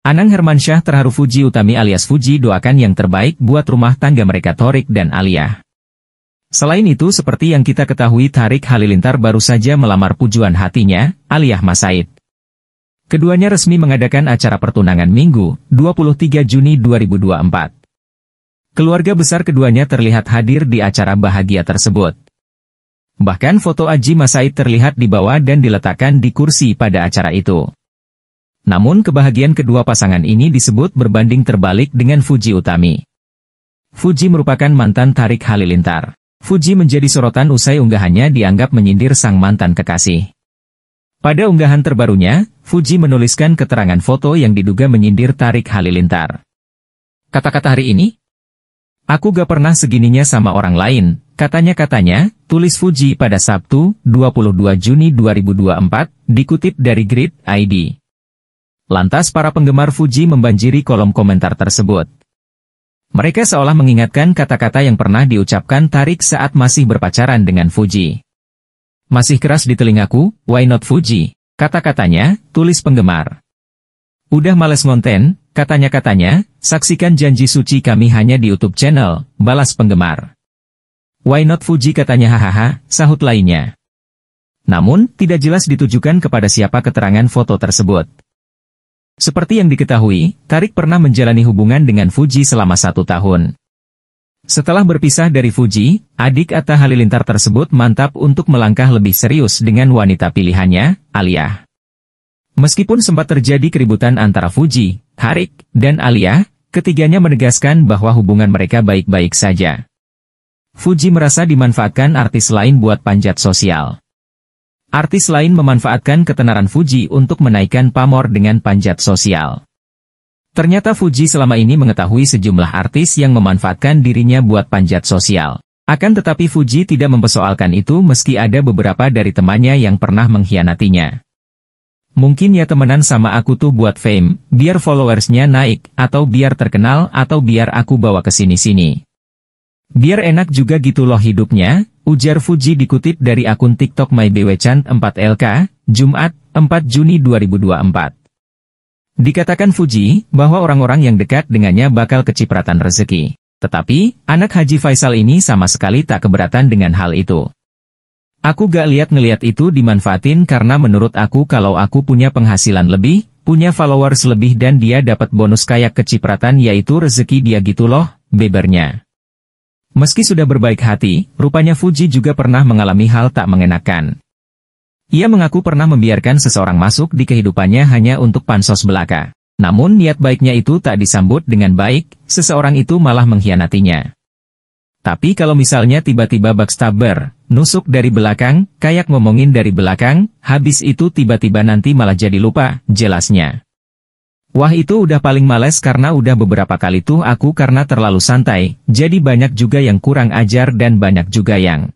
Anang Hermansyah terharu Fuji Utami alias Fuji doakan yang terbaik buat rumah tangga mereka Torik dan Alia. Selain itu seperti yang kita ketahui Tarik Halilintar baru saja melamar pujuan hatinya, Aliyah Masaid. Keduanya resmi mengadakan acara pertunangan Minggu, 23 Juni 2024. Keluarga besar keduanya terlihat hadir di acara bahagia tersebut. Bahkan foto Aji Masaid terlihat dibawa dan diletakkan di kursi pada acara itu. Namun kebahagiaan kedua pasangan ini disebut berbanding terbalik dengan Fuji Utami. Fuji merupakan mantan Tarik Halilintar. Fuji menjadi sorotan usai unggahannya dianggap menyindir sang mantan kekasih. Pada unggahan terbarunya, Fuji menuliskan keterangan foto yang diduga menyindir Tarik Halilintar. Kata-kata hari ini? Aku gak pernah segininya sama orang lain, katanya-katanya, tulis Fuji pada Sabtu, 22 Juni 2024, dikutip dari Grid ID. Lantas para penggemar Fuji membanjiri kolom komentar tersebut. Mereka seolah mengingatkan kata-kata yang pernah diucapkan Tarik saat masih berpacaran dengan Fuji. Masih keras di telingaku, why not Fuji? Kata-katanya, tulis penggemar. Udah males ngonten, katanya-katanya, saksikan janji suci kami hanya di YouTube channel, balas penggemar. Why not Fuji katanya hahaha, sahut lainnya. Namun, tidak jelas ditujukan kepada siapa keterangan foto tersebut. Seperti yang diketahui, Tarik pernah menjalani hubungan dengan Fuji selama satu tahun. Setelah berpisah dari Fuji, adik Atta Halilintar tersebut mantap untuk melangkah lebih serius dengan wanita pilihannya, Alia. Meskipun sempat terjadi keributan antara Fuji, Harik, dan Alia, ketiganya menegaskan bahwa hubungan mereka baik-baik saja. Fuji merasa dimanfaatkan artis lain buat panjat sosial. Artis lain memanfaatkan ketenaran Fuji untuk menaikkan pamor dengan panjat sosial. Ternyata Fuji selama ini mengetahui sejumlah artis yang memanfaatkan dirinya buat panjat sosial. Akan tetapi Fuji tidak mempersoalkan itu meski ada beberapa dari temannya yang pernah mengkhianatinya. Mungkin ya temenan sama aku tuh buat fame, biar followersnya naik, atau biar terkenal, atau biar aku bawa ke sini-sini. Biar enak juga gitu loh hidupnya, Ujar Fuji dikutip dari akun TikTok MyBWChan 4LK, Jumat, 4 Juni 2024. Dikatakan Fuji, bahwa orang-orang yang dekat dengannya bakal kecipratan rezeki. Tetapi, anak Haji Faisal ini sama sekali tak keberatan dengan hal itu. Aku gak lihat ngeliat itu dimanfaatin karena menurut aku kalau aku punya penghasilan lebih, punya followers lebih dan dia dapat bonus kayak kecipratan yaitu rezeki dia gitu loh, bebernya. Meski sudah berbaik hati, rupanya Fuji juga pernah mengalami hal tak mengenakan. Ia mengaku pernah membiarkan seseorang masuk di kehidupannya hanya untuk pansos belaka. Namun niat baiknya itu tak disambut dengan baik, seseorang itu malah mengkhianatinya. Tapi kalau misalnya tiba-tiba backstabber, nusuk dari belakang, kayak ngomongin dari belakang, habis itu tiba-tiba nanti malah jadi lupa, jelasnya. Wah itu udah paling males karena udah beberapa kali tuh aku karena terlalu santai, jadi banyak juga yang kurang ajar dan banyak juga yang